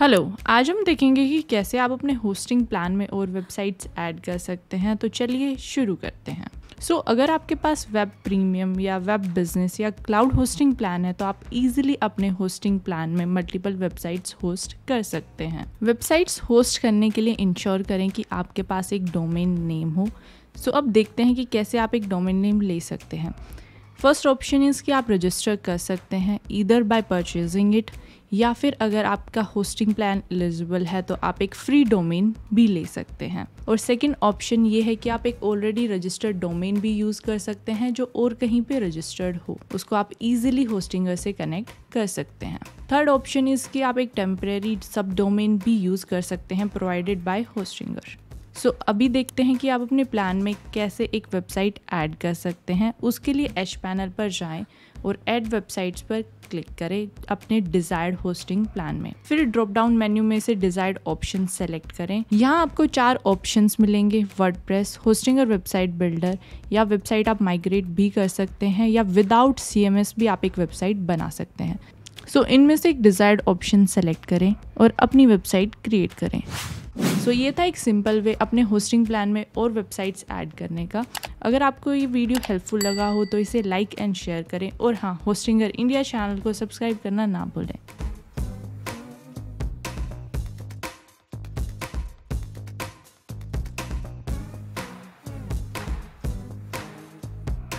hello आज हम देखेंगे कि कैसे आप अपने होस्टिंग प्लान में और वेबसाइट्स ऐड कर सकते हैं तो चलिए शुरू करते हैं सो so, अगर आपके पास वेब प्रीमियम या वेब बिजनेस या क्लाउड होस्टिंग प्लान है तो आप इजीली अपने होस्टिंग प्लान में मल्टीपल वेबसाइट्स होस्ट कर सकते हैं वेबसाइट्स होस्ट करने के लिए इंश्योर करें कि आपके पास एक डोमेन नेम हो सो so, अब देखते हैं कि कैसे आप एक डोमेन नेम ले सकते हैं फर्स्ट ऑप्शन इज़ कि आप रजिस्टर कर सकते हैं ईदर बाय परचेजिंग इट या फिर अगर आपका होस्टिंग प्लान एलिजिबल है तो आप एक फ्री डोमेन भी ले सकते हैं और सेकंड ऑप्शन ये है कि आप एक ऑलरेडी रजिस्टर्ड डोमेन भी यूज़ कर सकते हैं जो और कहीं पे रजिस्टर्ड हो उसको आप इजीली होस्टिंगर से कनेक्ट कर सकते हैं थर्ड ऑप्शन इज़ कि आप एक टेम्परेरी सब डोमेन भी यूज़ कर सकते हैं provided by Hostinger so so, अभी देखते हैं कि आप अपने प्लान में कैसे एक वेबसाइट ऐड कर सकते हैं उसके लिए एच पैनल पर जाएं और ऐड वेबसाइट्स पर क्लिक करें अपने डिज़ायर्ड होस्टिंग प्लान में फिर ड्रॉप डाउन मेन्यू में से डिज़ायर्ड ऑप्शन सेलेक्ट करें यहाँ आपको चार ऑप्शन मिलेंगे वर्ड होस्टिंग और वेबसाइट बिल्डर या वेबसाइट आप माइग्रेट भी कर सकते हैं या विदाउट सी भी आप एक वेबसाइट बना सकते हैं सो so, इनमें से एक डिज़ायर्ड ऑप्शन सेलेक्ट करें और अपनी वेबसाइट क्रिएट करें सो so, ये था एक सिंपल वे अपने होस्टिंग प्लान में और वेबसाइट्स ऐड करने का अगर आपको ये वीडियो हेल्पफुल लगा हो तो इसे लाइक एंड शेयर करें और हाँ होस्टिंगर इंडिया चैनल को सब्सक्राइब करना ना भूलें